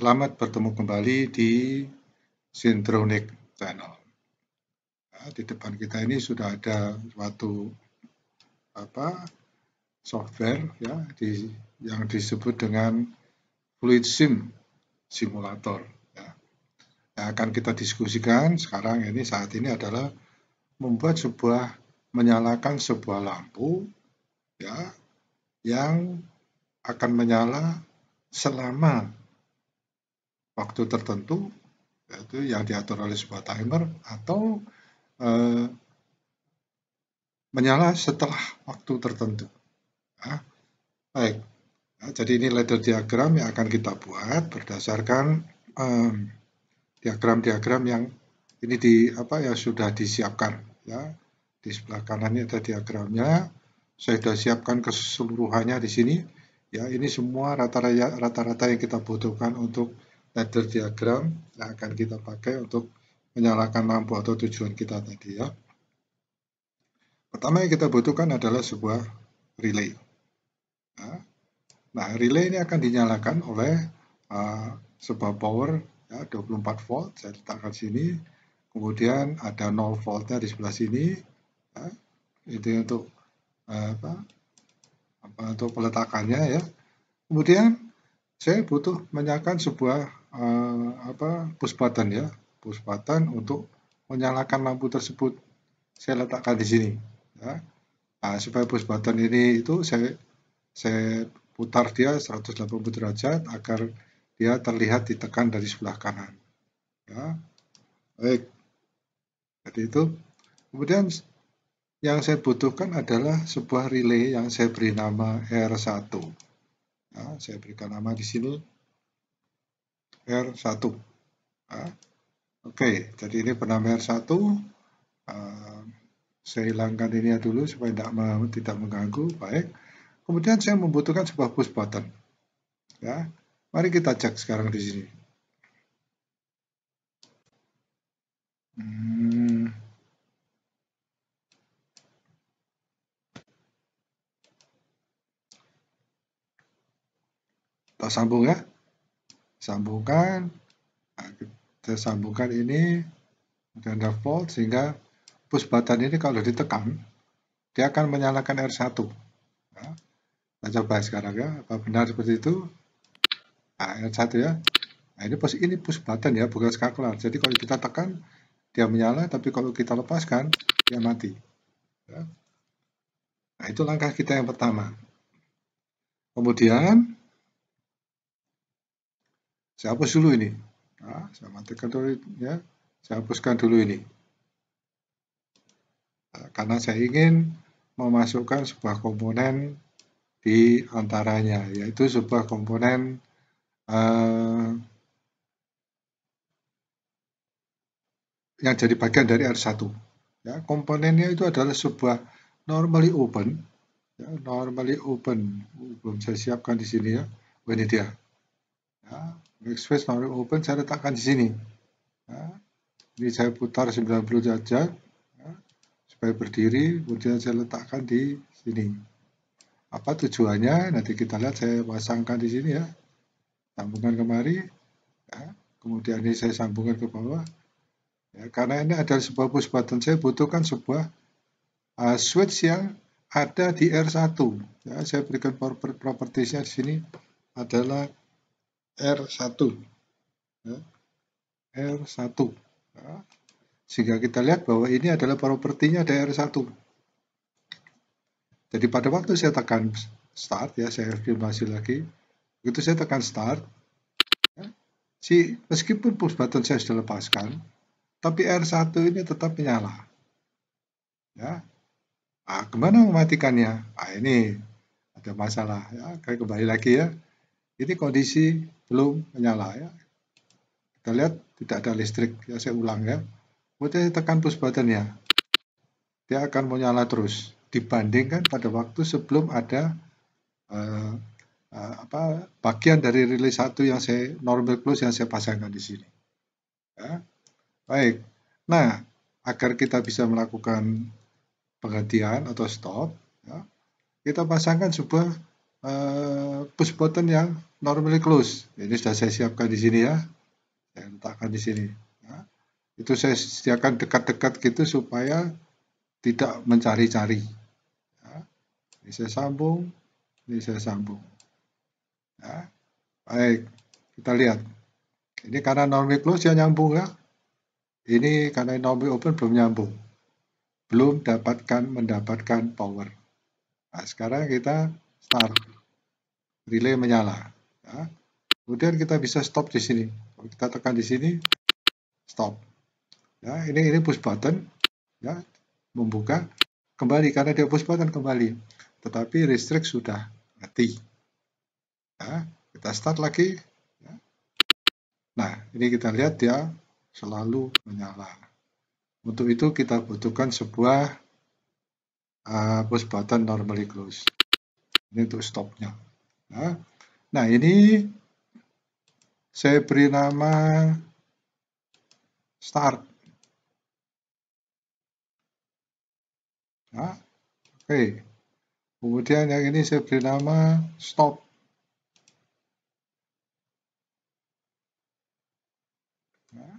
Selamat bertemu kembali di Sintronic Channel. Nah, di depan kita ini sudah ada suatu apa software ya di, yang disebut dengan Fluid Sim Simulator. Ya. Yang akan kita diskusikan sekarang ini saat ini adalah membuat sebuah menyalakan sebuah lampu ya yang akan menyala selama waktu tertentu yaitu yang diatur oleh sebuah timer atau e, menyala setelah waktu tertentu. Ya. Baik, ya, jadi ini ladder diagram yang akan kita buat berdasarkan diagram-diagram yang ini di apa ya sudah disiapkan ya di sebelah kanannya ada diagramnya saya sudah siapkan keseluruhannya di sini ya ini semua rata-rata rata-rata yang kita butuhkan untuk ladder diagram yang akan kita pakai untuk menyalakan lampu atau tujuan kita tadi ya. Pertama yang kita butuhkan adalah sebuah relay. Ya. Nah, relay ini akan dinyalakan oleh eh, sebuah power 24 ya, volt, saya letakkan sini. Kemudian ada 0 voltnya di sebelah sini. Ya. Itu untuk eh, apa untuk peletakannya ya. Kemudian saya butuh menyalakan sebuah uh, apa button ya push button untuk menyalakan lampu tersebut saya letakkan di sini ya. nah, supaya push button ini itu saya saya putar dia 180 derajat agar dia terlihat ditekan dari sebelah kanan ya baik jadi itu kemudian yang saya butuhkan adalah sebuah relay yang saya beri nama R1 ya, saya berikan nama di sini R1. Ah, oke, okay, jadi ini penambah R1. Ah, saya hilangkan ini ya dulu supaya tidak, tidak mengganggu. Baik. Kemudian saya membutuhkan sebuah push button. Ya, mari kita cek sekarang di sini. Hmm. Kita sambung ya sambungkan kita sambungkan ini dan default sehingga push button ini kalau ditekan dia akan menyalakan R1 nah, ya. kita coba sekarang ya apa benar seperti itu nah, R1 ya nah, ini push ini push button ya bukan skakular jadi kalau kita tekan dia menyala tapi kalau kita lepaskan dia mati ya. nah itu langkah kita yang pertama kemudian saya hapus dulu ini. Nah, saya matikan dulu ya. Saya hapuskan dulu ini. Nah, karena saya ingin memasukkan sebuah komponen di antaranya, yaitu sebuah komponen uh, yang jadi bagian dari R1. Ya, komponennya itu adalah sebuah normally open, ya, normally open. Belum saya siapkan di sini ya. Oh, ini dia. Ya, backspace baru open saya letakkan di sini. Ya, ini saya putar 90 derajat ya, supaya berdiri, kemudian saya letakkan di sini. Apa tujuannya? Nanti kita lihat saya pasangkan di sini ya. Sambungan kemari. Ya, kemudian ini saya sambungkan ke bawah. Ya, karena ini ada sebuah push button, saya butuhkan sebuah uh, switch yang ada di R1. Ya, saya berikan properties-nya di sini adalah R1 ya. R1 ya. sehingga kita lihat bahwa ini adalah propertinya ada R1 jadi pada waktu saya tekan start ya saya konfirmasi lagi begitu saya tekan start ya, si meskipun push button saya sudah lepaskan tapi R1 ini tetap menyala ya ah kemana mematikannya ah ini ada masalah ya kembali lagi ya ini kondisi belum menyala ya. Kita lihat tidak ada listrik ya saya ulang ya. Kemudian tekan push button ya. Dia akan menyala terus dibandingkan pada waktu sebelum ada uh, uh, apa bagian dari relay satu yang saya normal close yang saya pasangkan di sini. Ya. Baik. Nah, agar kita bisa melakukan penghentian atau stop, ya, kita pasangkan sebuah push eh, button yang normally close. Ini sudah saya siapkan di sini ya. Saya letakkan di sini. Ya. Itu saya siapkan dekat-dekat gitu supaya tidak mencari-cari. Ya. Ini saya sambung, ini saya sambung. Ya. Baik, kita lihat. Ini karena normally close ya nyambung ya. Ini karena normally open belum nyambung. Belum dapatkan mendapatkan power. Nah, sekarang kita start. Relay menyala. Ya. Kemudian kita bisa stop di sini. kita tekan di sini, stop. Ya, ini ini push button ya, membuka kembali karena dia push button kembali. Tetapi restrict sudah mati. Ya, kita start lagi. Ya. Nah, ini kita lihat dia selalu menyala. Untuk itu kita butuhkan sebuah uh, push button normally close. Ini untuk stopnya. Nah, nah, ini saya beri nama start. Nah, oke. Okay. Kemudian yang ini saya beri nama stop. Nah,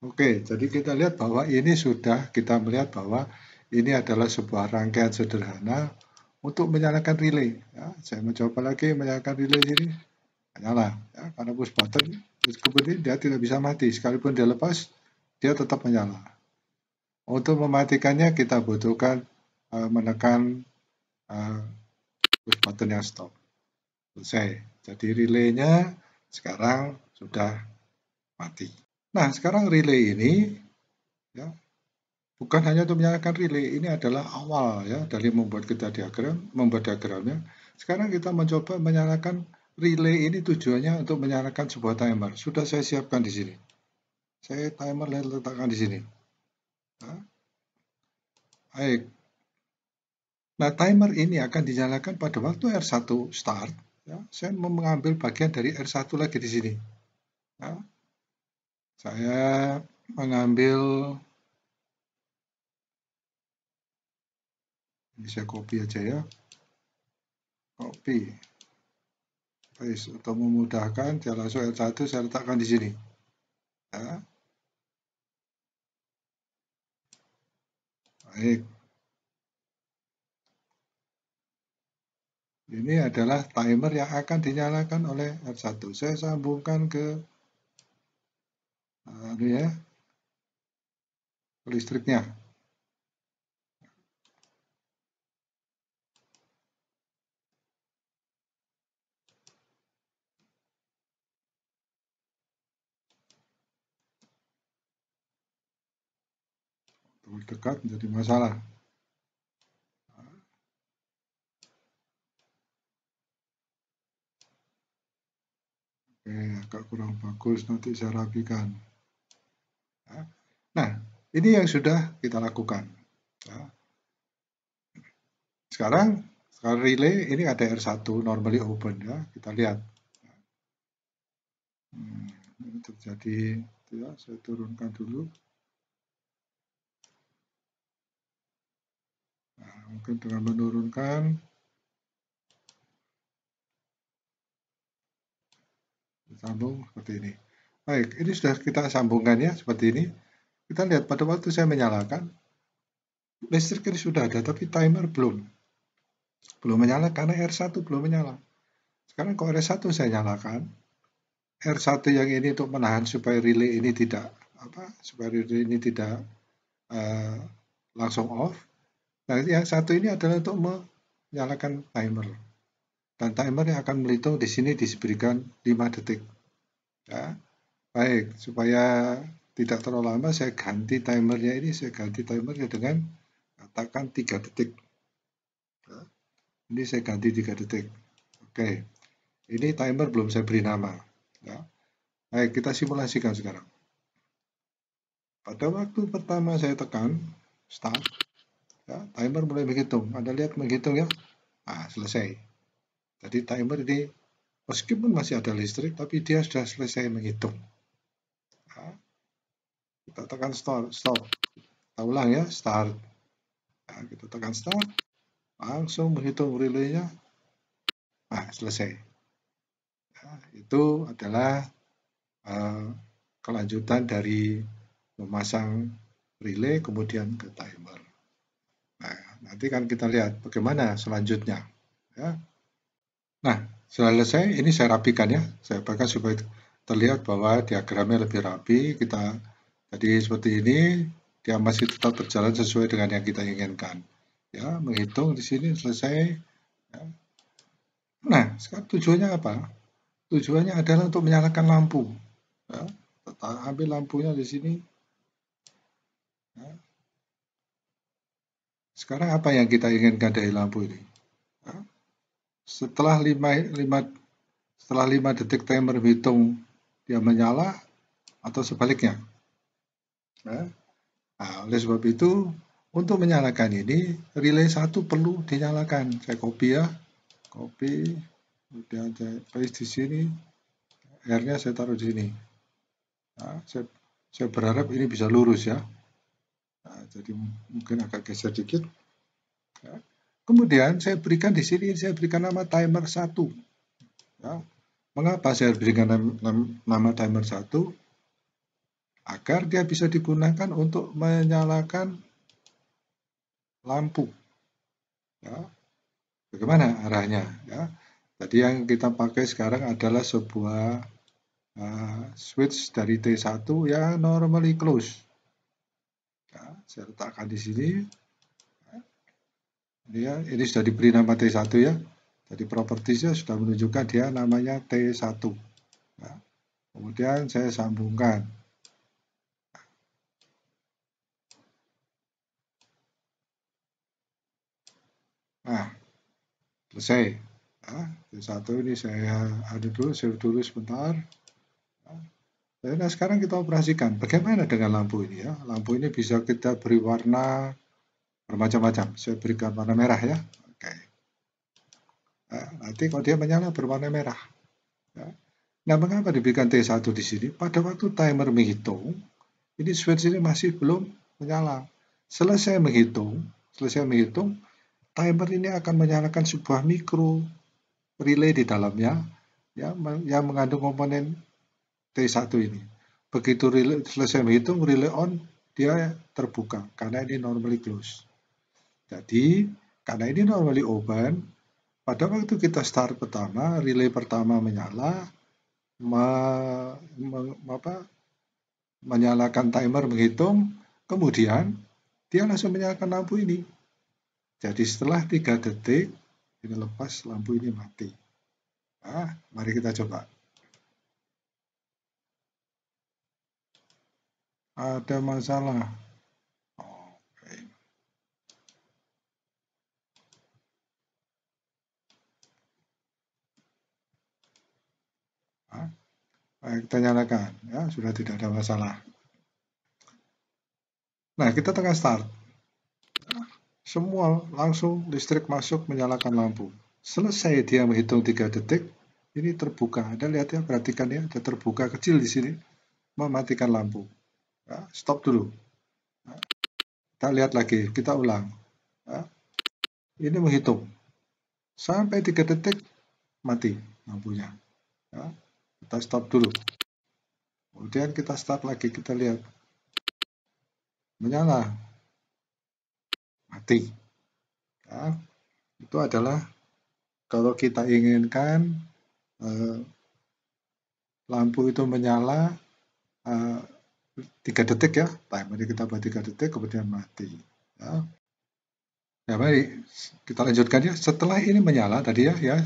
oke, jadi kita lihat bahwa ini sudah, kita melihat bahwa ini adalah sebuah rangkaian sederhana untuk menyalakan relay. Ya, saya mencoba lagi menyalakan relay ini, nyala. Ya, karena push button, push kemudian dia tidak bisa mati. Sekalipun dia lepas, dia tetap menyala. Untuk mematikannya, kita butuhkan uh, menekan uh, push button yang stop. Selesai. Jadi relaynya sekarang sudah mati. Nah, sekarang relay ini ya, bukan hanya untuk menyalakan relay, ini adalah awal ya dari membuat kita diagram, membuat diagramnya. Sekarang kita mencoba menyalakan relay ini tujuannya untuk menyalakan sebuah timer. Sudah saya siapkan di sini. Saya timer letakkan di sini. Nah. Baik. Nah, timer ini akan dinyalakan pada waktu R1 start. Ya. Saya mengambil bagian dari R1 lagi di sini. Nah. Saya mengambil bisa saya copy aja ya copy paste atau memudahkan saya langsung L1 saya letakkan di sini ya baik ini adalah timer yang akan dinyalakan oleh R1 saya sambungkan ke ini anu ya listriknya Teman dekat menjadi masalah. Oke, agak kurang bagus, nanti saya rapikan. Nah, ini yang sudah kita lakukan. Ya. Sekarang, sekarang relay ini ada R1, normally open ya, kita lihat. Hmm, ini terjadi, ya, saya turunkan dulu. Nah, mungkin dengan menurunkan sambung seperti ini. Baik, ini sudah kita sambungkan ya seperti ini. Kita lihat pada waktu saya menyalakan listrik ini sudah ada tapi timer belum. Belum menyala karena R1 belum menyala. Sekarang kalau R1 saya nyalakan, R1 yang ini untuk menahan supaya relay ini tidak apa supaya relay ini tidak uh, langsung off Nah, yang satu ini adalah untuk menyalakan timer. Dan timer yang akan melitung di sini diberikan 5 detik. Ya. Baik, supaya tidak terlalu lama saya ganti timernya ini, saya ganti timernya dengan katakan 3 detik. Ya. Ini saya ganti 3 detik. Oke, ini timer belum saya beri nama. Ya. Baik, kita simulasikan sekarang. Pada waktu pertama saya tekan start, Ya, timer mulai menghitung, Anda lihat menghitung ya. Ah, selesai. Jadi timer ini meskipun masih ada listrik, tapi dia sudah selesai menghitung. Nah, kita tekan start, stop. Kita ulang ya, start. Nah, kita tekan start. Langsung menghitung relaynya. ah selesai. Nah, itu adalah uh, kelanjutan dari memasang relay kemudian ke timer nanti kan kita lihat bagaimana selanjutnya. Ya. Nah, selesai ini saya rapikan ya. Saya pakai supaya terlihat bahwa diagramnya lebih rapi. Kita tadi seperti ini, dia masih tetap berjalan sesuai dengan yang kita inginkan. Ya, menghitung di sini selesai. Ya. Nah, sekarang tujuannya apa? Tujuannya adalah untuk menyalakan lampu. Ya. Ambil lampunya di sini. Ya sekarang apa yang kita inginkan dari lampu ini? Setelah 5, 5, setelah 5 detik timer hitung dia menyala atau sebaliknya. Nah, oleh sebab itu, untuk menyalakan ini, relay satu perlu dinyalakan. Saya copy ya, copy, kemudian saya paste di sini, R-nya saya taruh di sini. Nah, saya, saya berharap ini bisa lurus ya jadi mungkin agak geser dikit. Ya. Kemudian saya berikan di sini saya berikan nama timer 1. Ya. Mengapa saya berikan nama timer 1? Agar dia bisa digunakan untuk menyalakan lampu. Ya. Bagaimana arahnya? Ya. Tadi yang kita pakai sekarang adalah sebuah uh, switch dari T1 yang normally close saya letakkan di sini ini, ya, ini sudah diberi nama T1 ya jadi propertiesnya sudah menunjukkan dia namanya T1 nah, kemudian saya sambungkan nah selesai nah, T1 ini saya ada dulu saya dulu sebentar Nah sekarang kita operasikan. Bagaimana dengan lampu ini ya? Lampu ini bisa kita beri warna bermacam-macam. Saya berikan warna merah ya. Oke. Nah, nanti kalau dia menyala berwarna merah. Ya. Nah mengapa diberikan T1 di sini? Pada waktu timer menghitung, ini switch ini masih belum menyala. Selesai menghitung, selesai menghitung, timer ini akan menyalakan sebuah mikro relay di dalamnya ya, yang mengandung komponen T1 ini. Begitu selesai menghitung, relay on dia terbuka karena ini normally close. Jadi, karena ini normally open, pada waktu kita start pertama, relay pertama menyala, me, me, apa, menyalakan timer menghitung, kemudian dia langsung menyalakan lampu ini. Jadi setelah 3 detik, ini lepas, lampu ini mati. Nah, mari kita coba. ada masalah. Oke. baik, kita nyalakan. Ya, sudah tidak ada masalah. Nah, kita tekan start. Semua langsung listrik masuk menyalakan lampu. Selesai dia menghitung 3 detik, ini terbuka. Anda lihat ya, perhatikan ya, ada terbuka kecil di sini, mematikan lampu. Stop dulu. Kita lihat lagi, kita ulang. Ini menghitung. Sampai 3 detik mati lampunya. Kita stop dulu. Kemudian kita start lagi, kita lihat. Menyala. Mati. itu adalah kalau kita inginkan eh, lampu itu menyala eh, tiga detik ya timer kita buat tiga detik kemudian mati ya ya mari kita lanjutkan ya setelah ini menyala tadi ya ya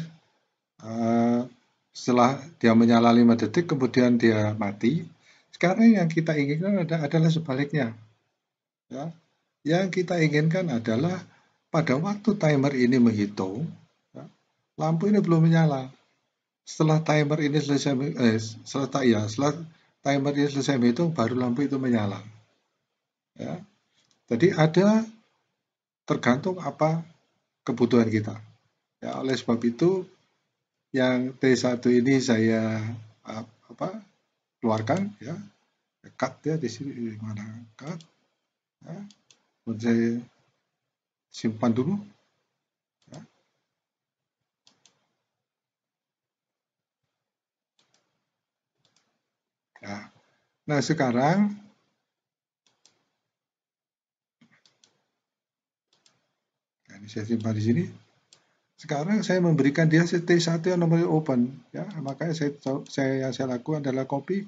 eh, setelah dia menyala 5 detik kemudian dia mati sekarang yang kita inginkan ada, adalah sebaliknya ya yang kita inginkan adalah pada waktu timer ini menghitung ya, lampu ini belum menyala setelah timer ini selesai eh, setelah ya setelah timernya selesai menghitung, baru lampu itu menyala. Ya. Jadi ada tergantung apa kebutuhan kita. Ya, oleh sebab itu yang T1 ini saya apa keluarkan ya cut ya di sini di mana cut ya. saya simpan dulu Ya. Nah, sekarang nah, ini saya simpan di sini. Sekarang saya memberikan dia T1 yang nomor open, ya. Makanya saya saya yang saya lakukan adalah copy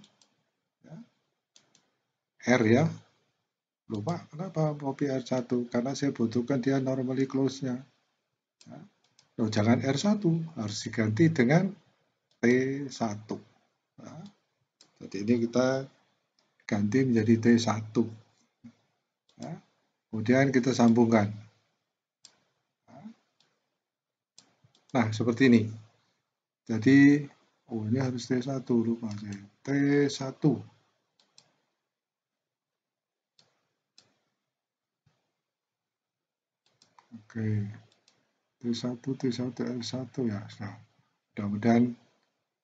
ya. R ya. Lupa kenapa copy R1 karena saya butuhkan dia normally close-nya. Ya. Loh, jangan R1, harus diganti dengan T1. Nah. Jadi ini kita ganti menjadi T1. Ya. Kemudian kita sambungkan. Ya. Nah, seperti ini. Jadi, oh ini harus T1, lupa saya. T1. Oke. T1, T1, T1 ya. Nah, mudah-mudahan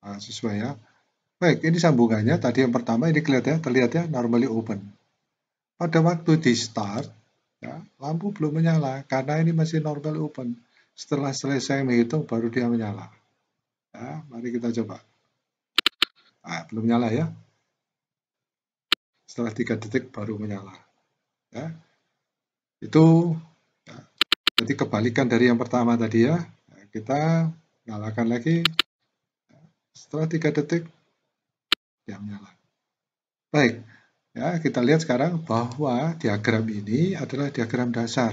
uh, sesuai ya. Baik, ini sambungannya. Tadi yang pertama ini kelihatan ya, terlihat ya normally open. Pada waktu di start, ya, lampu belum menyala karena ini masih normal open. Setelah selesai menghitung baru dia menyala. Ya, mari kita coba. Nah, belum nyala ya. Setelah tiga detik baru menyala. Ya. Itu ya. jadi kebalikan dari yang pertama tadi ya. kita nyalakan lagi. Setelah tiga detik yang nyala. Baik, ya, kita lihat sekarang bahwa diagram ini adalah diagram dasar.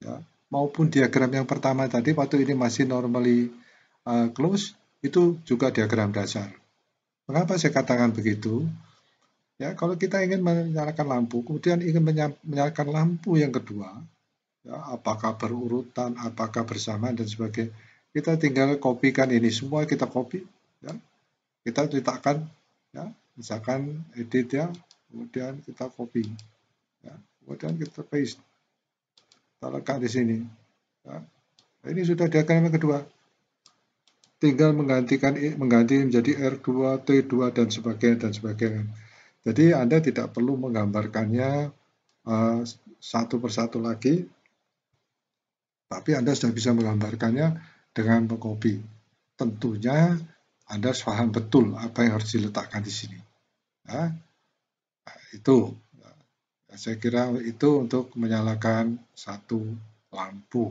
Ya, maupun diagram yang pertama tadi, waktu ini masih normally uh, close, itu juga diagram dasar. Mengapa saya katakan begitu? Ya, kalau kita ingin menyalakan lampu, kemudian ingin menyalakan lampu yang kedua, ya, apakah berurutan, apakah bersama dan sebagainya, kita tinggal kopikan ini semua, kita copy, ya. kita ceritakan ya misalkan edit ya kemudian kita copy ya kemudian kita paste kita lekat di sini ya. nah, ini sudah diagram yang kedua tinggal menggantikan mengganti menjadi R2, T2 dan sebagainya dan sebagainya. Jadi Anda tidak perlu menggambarkannya uh, satu persatu lagi, tapi Anda sudah bisa menggambarkannya dengan mengcopy. Tentunya anda harus paham betul apa yang harus diletakkan di sini. Ya, itu ya, saya kira itu untuk menyalakan satu lampu